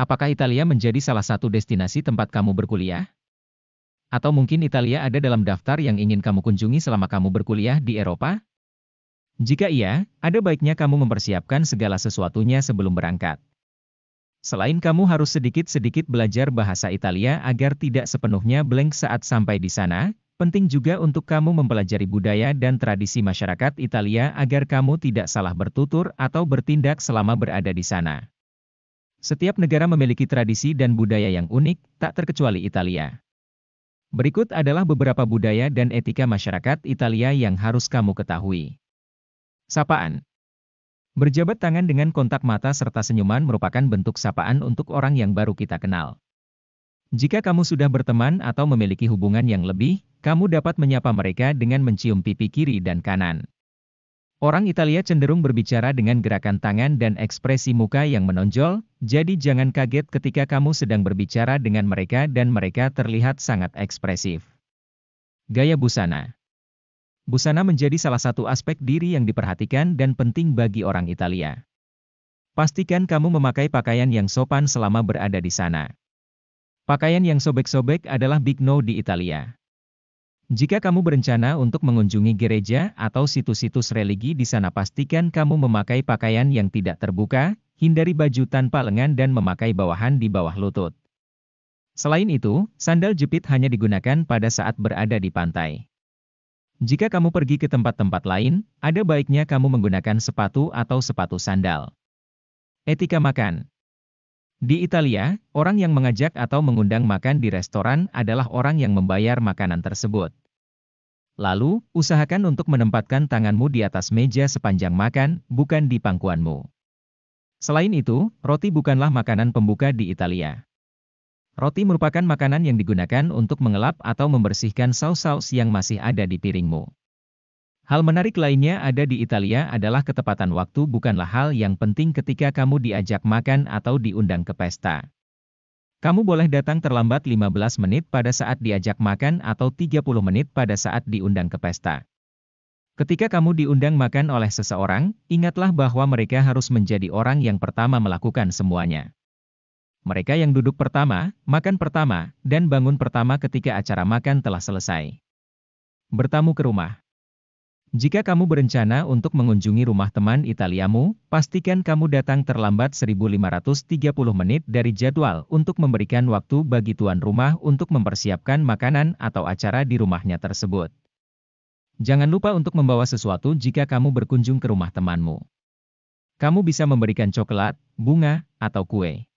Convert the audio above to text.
Apakah Italia menjadi salah satu destinasi tempat kamu berkuliah? Atau mungkin Italia ada dalam daftar yang ingin kamu kunjungi selama kamu berkuliah di Eropa? Jika iya, ada baiknya kamu mempersiapkan segala sesuatunya sebelum berangkat. Selain kamu harus sedikit-sedikit belajar bahasa Italia agar tidak sepenuhnya blank saat sampai di sana, penting juga untuk kamu mempelajari budaya dan tradisi masyarakat Italia agar kamu tidak salah bertutur atau bertindak selama berada di sana. Setiap negara memiliki tradisi dan budaya yang unik, tak terkecuali Italia. Berikut adalah beberapa budaya dan etika masyarakat Italia yang harus kamu ketahui. Sapaan Berjabat tangan dengan kontak mata serta senyuman merupakan bentuk sapaan untuk orang yang baru kita kenal. Jika kamu sudah berteman atau memiliki hubungan yang lebih, kamu dapat menyapa mereka dengan mencium pipi kiri dan kanan. Orang Italia cenderung berbicara dengan gerakan tangan dan ekspresi muka yang menonjol, jadi jangan kaget ketika kamu sedang berbicara dengan mereka dan mereka terlihat sangat ekspresif. Gaya busana Busana menjadi salah satu aspek diri yang diperhatikan dan penting bagi orang Italia. Pastikan kamu memakai pakaian yang sopan selama berada di sana. Pakaian yang sobek-sobek adalah big no di Italia. Jika kamu berencana untuk mengunjungi gereja atau situs-situs religi di sana pastikan kamu memakai pakaian yang tidak terbuka, hindari baju tanpa lengan dan memakai bawahan di bawah lutut. Selain itu, sandal jepit hanya digunakan pada saat berada di pantai. Jika kamu pergi ke tempat-tempat lain, ada baiknya kamu menggunakan sepatu atau sepatu sandal. Etika makan di Italia, orang yang mengajak atau mengundang makan di restoran adalah orang yang membayar makanan tersebut. Lalu, usahakan untuk menempatkan tanganmu di atas meja sepanjang makan, bukan di pangkuanmu. Selain itu, roti bukanlah makanan pembuka di Italia. Roti merupakan makanan yang digunakan untuk mengelap atau membersihkan saus-saus yang masih ada di piringmu. Hal menarik lainnya ada di Italia adalah ketepatan waktu bukanlah hal yang penting ketika kamu diajak makan atau diundang ke pesta. Kamu boleh datang terlambat 15 menit pada saat diajak makan atau 30 menit pada saat diundang ke pesta. Ketika kamu diundang makan oleh seseorang, ingatlah bahwa mereka harus menjadi orang yang pertama melakukan semuanya. Mereka yang duduk pertama, makan pertama, dan bangun pertama ketika acara makan telah selesai. Bertamu ke rumah. Jika kamu berencana untuk mengunjungi rumah teman Italiamu, pastikan kamu datang terlambat 1530 menit dari jadwal untuk memberikan waktu bagi tuan rumah untuk mempersiapkan makanan atau acara di rumahnya tersebut. Jangan lupa untuk membawa sesuatu jika kamu berkunjung ke rumah temanmu. Kamu bisa memberikan coklat, bunga, atau kue.